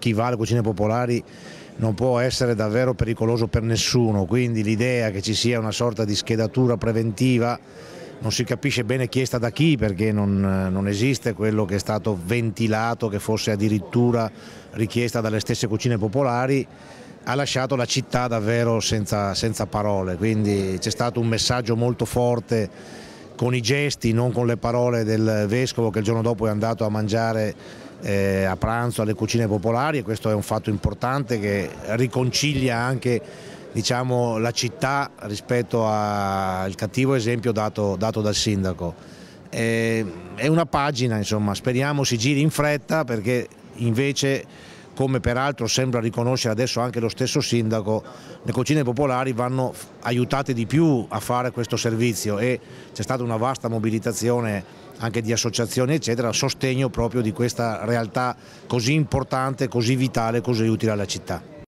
Chi va alle cucine popolari non può essere davvero pericoloso per nessuno, quindi l'idea che ci sia una sorta di schedatura preventiva non si capisce bene chi è stata da chi perché non, non, esiste quello che è stato ventilato, che fosse addirittura richiesta dalle stesse cucine popolari, ha lasciato la città davvero senza, senza parole, quindi c'è stato un messaggio molto forte con i gesti, non con le parole del Vescovo che il giorno dopo è andato a mangiare eh, a pranzo alle cucine popolari e questo è un fatto importante che riconcilia anche diciamo, la città rispetto al cattivo esempio dato, dato dal sindaco. Eh, è una pagina, insomma, speriamo si giri in fretta perché invece come peraltro sembra riconoscere adesso anche lo stesso sindaco, le cucine popolari vanno aiutate di più a fare questo servizio e c'è stata una vasta mobilitazione anche di associazioni eccetera, a sostegno proprio di questa realtà così importante, così vitale, così utile alla città.